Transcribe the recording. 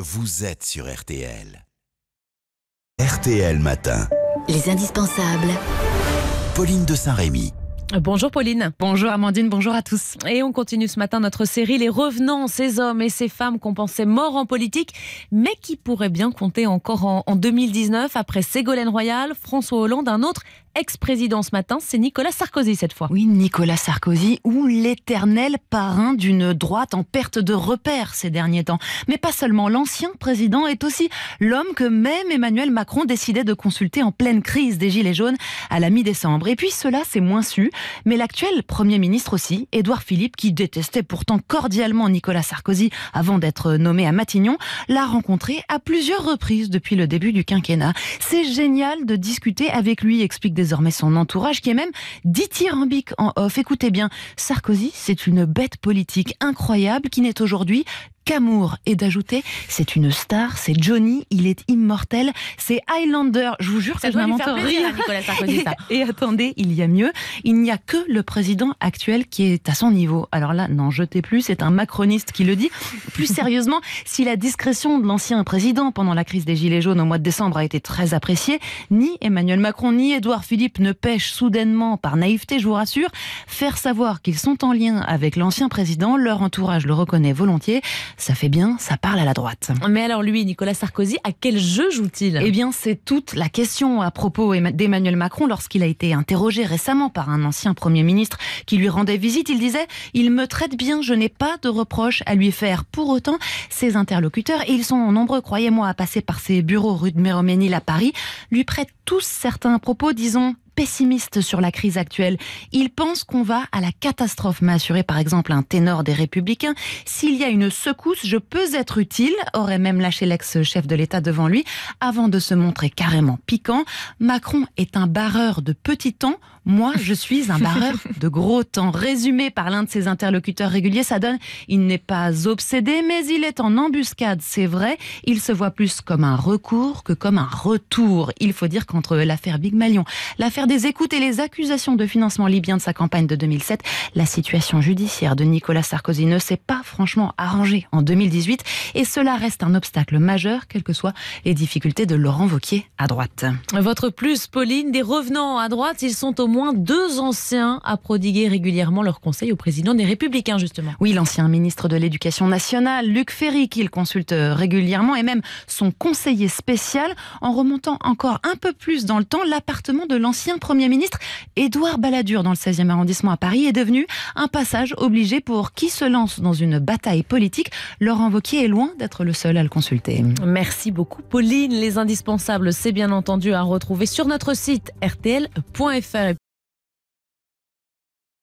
Vous êtes sur RTL. RTL Matin. Les indispensables. Pauline de Saint-Rémy. Bonjour Pauline. Bonjour Amandine, bonjour à tous. Et on continue ce matin notre série Les revenants, ces hommes et ces femmes qu'on pensait morts en politique, mais qui pourraient bien compter encore en, 2019 après Ségolène Royal, François Hollande, un autre ex-président ce matin, c'est Nicolas Sarkozy cette fois. Oui, Nicolas Sarkozy, ou l'éternel parrain d'une droite en perte de repère ces derniers temps. Mais pas seulement, l'ancien président est aussi l'homme que même Emmanuel Macron décidait de consulter en pleine crise des Gilets jaunes à la mi-décembre. Et puis cela, c'est moins su, mais l'actuel Premier ministre aussi, Édouard Philippe, qui détestait pourtant cordialement Nicolas Sarkozy avant d'être nommé à Matignon, l'a rencontré à plusieurs reprises depuis le début du quinquennat. C'est génial de discuter avec lui, explique des désormais son entourage qui est même dithyrambique en off. Écoutez bien, Sarkozy, c'est une bête politique incroyable qui n'est aujourd'hui qu'amour. Et d'ajouter, c'est une star, c'est Johnny, il est immortel, c'est Highlander. Je vous jure que je Et, et attendez, il y a mieux. Il n'y a que le président actuel qui est à son niveau. Alors là, n'en jetez plus, c'est un macroniste qui le dit. Plus sérieusement, si la discrétion de l'ancien président pendant la crise des Gilets jaunes au mois de décembre a été très appréciée, ni Emmanuel Macron ni Édouard Philippe ne pêchent soudainement par naïveté, je vous rassure. Faire savoir qu'ils sont en lien avec l'ancien président, leur entourage le reconnaît volontiers. Ça fait bien, ça parle à la droite. Mais alors lui, Nicolas Sarkozy, à quel jeu joue-t-il Eh bien, c'est toute la question à propos d'Emmanuel Macron lorsqu'il a été interrogé récemment par un ancien Premier ministre qui lui rendait visite. Il disait Il me traite bien, je n'ai pas de reproches à lui faire. Pour autant, ses interlocuteurs, et ils sont nombreux, croyez-moi, à passer par ses bureaux rue de Méroménil à Paris, lui prêtent tous certains propos, disons, pessimiste sur la crise actuelle. Il pense qu'on va à la catastrophe, m'a assuré par exemple un ténor des Républicains. S'il y a une secousse, je peux être utile, aurait même lâché l'ex-chef de l'État devant lui, avant de se montrer carrément piquant. Macron est un barreur de petit temps. Moi, je suis un barreur de gros temps. Résumé par l'un de ses interlocuteurs réguliers, ça donne il n'est pas obsédé, mais il est en embuscade, c'est vrai. Il se voit plus comme un recours que comme un retour. Il faut dire qu'entre l'affaire Big Malion, l'affaire des écoutes et les accusations de financement libyen de sa campagne de 2007, la situation judiciaire de Nicolas Sarkozy ne s'est pas franchement arrangée en 2018 et cela reste un obstacle majeur, quelles que soient les difficultés de Laurent Vauquier à droite. Votre plus, Pauline, des revenants à droite, ils sont au moins deux anciens à prodiguer régulièrement leur conseil au président des Républicains, justement. Oui, l'ancien ministre de l'Éducation nationale, Luc Ferry, qu'il consulte euh, régulièrement, et même son conseiller spécial, en remontant encore un peu plus dans le temps, l'appartement de l'ancien Premier ministre Édouard Balladur dans le 16e arrondissement à Paris est devenu un passage obligé pour qui se lance dans une bataille politique. Laurent Vauquier est loin d'être le seul à le consulter. Merci beaucoup Pauline. Les indispensables, c'est bien entendu à retrouver sur notre site rtl.fr.